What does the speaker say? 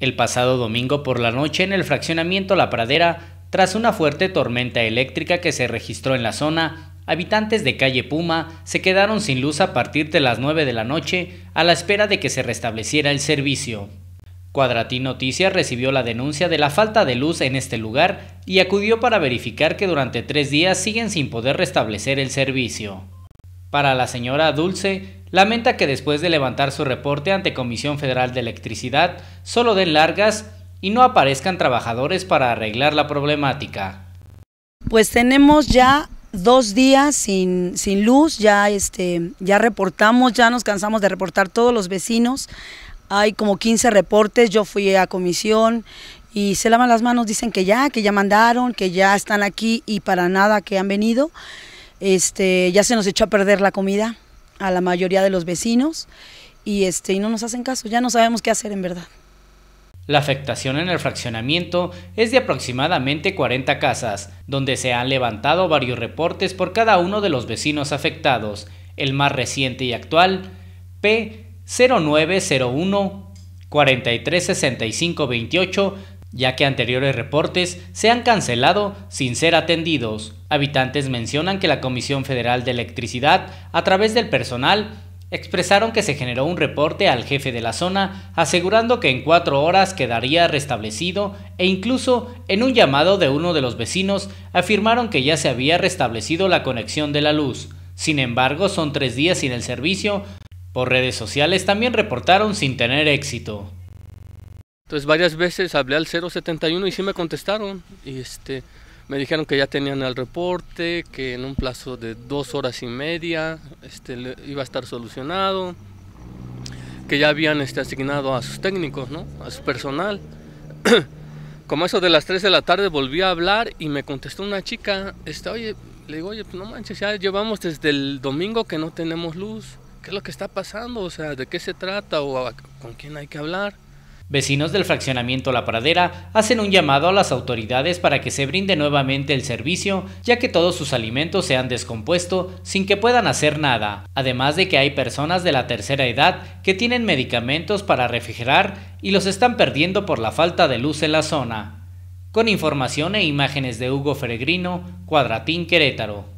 el pasado domingo por la noche en el fraccionamiento La Pradera, tras una fuerte tormenta eléctrica que se registró en la zona, habitantes de calle Puma se quedaron sin luz a partir de las 9 de la noche a la espera de que se restableciera el servicio. Cuadratín Noticias recibió la denuncia de la falta de luz en este lugar y acudió para verificar que durante tres días siguen sin poder restablecer el servicio. Para la señora Dulce, lamenta que después de levantar su reporte ante Comisión Federal de Electricidad, solo den largas y no aparezcan trabajadores para arreglar la problemática. Pues tenemos ya dos días sin, sin luz, ya, este, ya reportamos, ya nos cansamos de reportar todos los vecinos, hay como 15 reportes, yo fui a comisión y se lavan las manos, dicen que ya, que ya mandaron, que ya están aquí y para nada que han venido. Este, ya se nos echó a perder la comida a la mayoría de los vecinos y, este, y no nos hacen caso, ya no sabemos qué hacer en verdad. La afectación en el fraccionamiento es de aproximadamente 40 casas, donde se han levantado varios reportes por cada uno de los vecinos afectados. El más reciente y actual, P0901 436528 ya que anteriores reportes se han cancelado sin ser atendidos. Habitantes mencionan que la Comisión Federal de Electricidad, a través del personal, expresaron que se generó un reporte al jefe de la zona asegurando que en cuatro horas quedaría restablecido e incluso en un llamado de uno de los vecinos afirmaron que ya se había restablecido la conexión de la luz. Sin embargo, son tres días sin el servicio. Por redes sociales también reportaron sin tener éxito. Entonces varias veces hablé al 071 y sí me contestaron y este, me dijeron que ya tenían el reporte, que en un plazo de dos horas y media este, iba a estar solucionado, que ya habían este, asignado a sus técnicos, ¿no? a su personal. Como eso de las 3 de la tarde volví a hablar y me contestó una chica, este, oye, le digo, oye, pues, no manches, ya llevamos desde el domingo que no tenemos luz, ¿qué es lo que está pasando? O sea, ¿de qué se trata o con quién hay que hablar? Vecinos del fraccionamiento La Pradera hacen un llamado a las autoridades para que se brinde nuevamente el servicio, ya que todos sus alimentos se han descompuesto sin que puedan hacer nada, además de que hay personas de la tercera edad que tienen medicamentos para refrigerar y los están perdiendo por la falta de luz en la zona. Con información e imágenes de Hugo Feregrino, Cuadratín Querétaro.